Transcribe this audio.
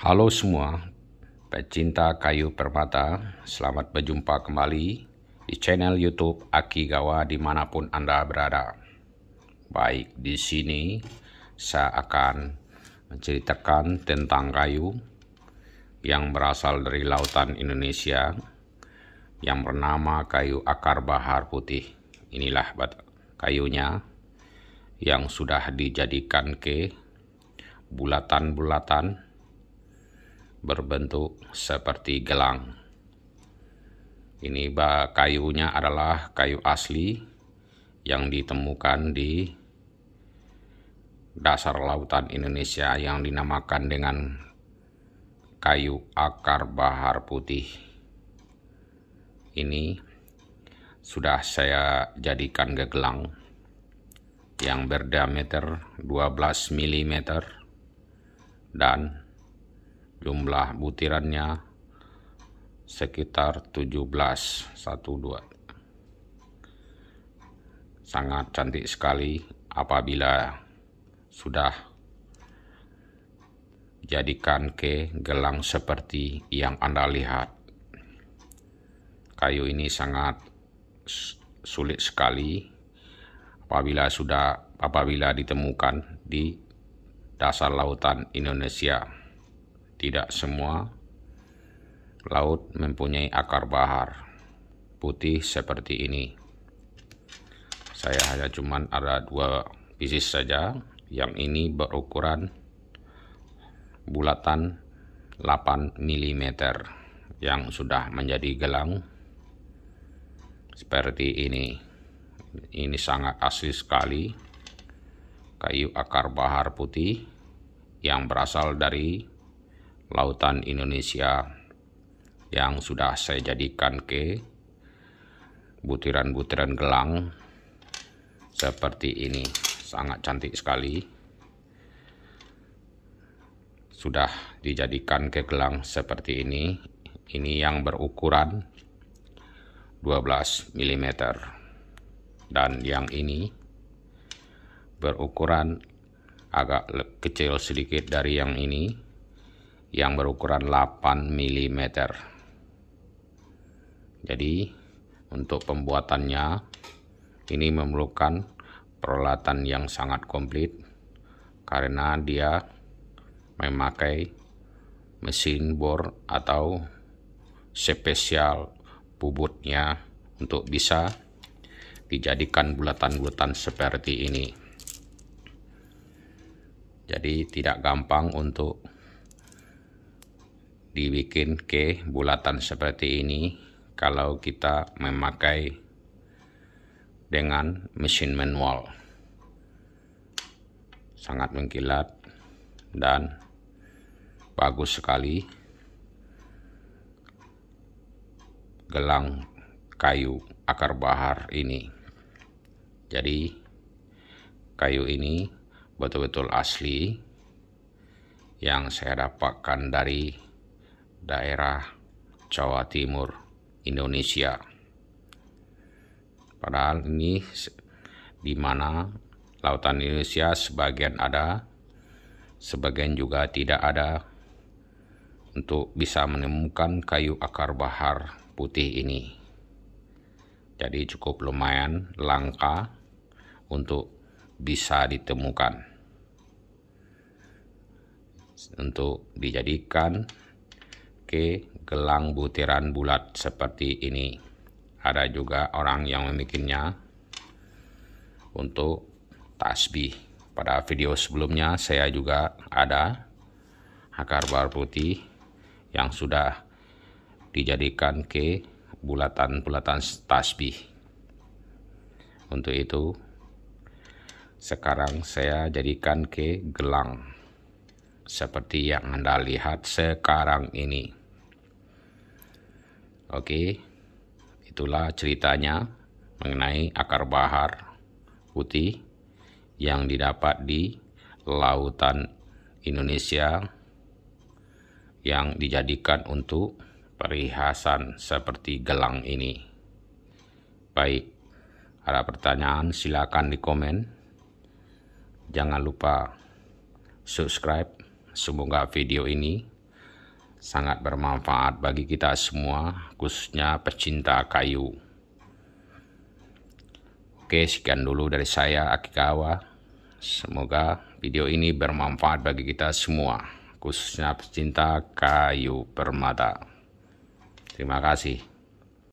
Halo semua, pecinta kayu permata, selamat berjumpa kembali di channel YouTube Akigawa dimanapun Anda berada. Baik, di sini saya akan menceritakan tentang kayu yang berasal dari lautan Indonesia yang bernama kayu akar bahar putih. Inilah kayunya yang sudah dijadikan ke bulatan-bulatan berbentuk seperti gelang. Ini kayunya adalah kayu asli yang ditemukan di dasar lautan Indonesia yang dinamakan dengan kayu akar bahar putih. Ini sudah saya jadikan gelang yang berdiameter 12 mm dan jumlah butirannya sekitar 17 dua sangat cantik sekali apabila sudah jadikan ke gelang seperti yang Anda lihat. Kayu ini sangat sulit sekali apabila sudah apabila ditemukan di dasar lautan Indonesia. Tidak semua laut mempunyai akar bahar putih seperti ini. Saya hanya cuman ada dua bisnis saja. Yang ini berukuran bulatan 8 mm yang sudah menjadi gelang seperti ini. Ini sangat asli sekali. Kayu akar bahar putih yang berasal dari lautan Indonesia yang sudah saya jadikan ke butiran-butiran gelang seperti ini sangat cantik sekali sudah dijadikan ke gelang seperti ini ini yang berukuran 12 mm dan yang ini berukuran agak kecil sedikit dari yang ini yang berukuran 8 mm jadi untuk pembuatannya ini memerlukan peralatan yang sangat komplit karena dia memakai mesin bor atau spesial bubutnya untuk bisa dijadikan bulatan-bulatan seperti ini jadi tidak gampang untuk dibikin ke bulatan seperti ini kalau kita memakai dengan mesin manual sangat mengkilat dan bagus sekali gelang kayu akar bahar ini jadi kayu ini betul-betul asli yang saya dapatkan dari daerah Jawa Timur Indonesia. Padahal ini di mana lautan Indonesia sebagian ada, sebagian juga tidak ada untuk bisa menemukan kayu akar bahar putih ini. Jadi cukup lumayan langka untuk bisa ditemukan untuk dijadikan memiliki gelang butiran bulat seperti ini. Ada juga orang yang memikirnya untuk tasbih. Pada video sebelumnya saya juga ada akar bar putih yang sudah dijadikan ke bulatan-bulatan tasbih. Untuk itu sekarang saya jadikan ke gelang seperti yang Anda lihat sekarang ini. Oke, itulah ceritanya mengenai akar bahar putih yang didapat di lautan Indonesia yang dijadikan untuk perhiasan seperti gelang ini. Baik, ada pertanyaan silakan di komen. Jangan lupa subscribe. Semoga video ini sangat bermanfaat bagi kita semua, khususnya pecinta kayu. Oke, sekian dulu dari saya, Akikawa. Semoga video ini bermanfaat bagi kita semua, khususnya pecinta kayu permata. Terima kasih.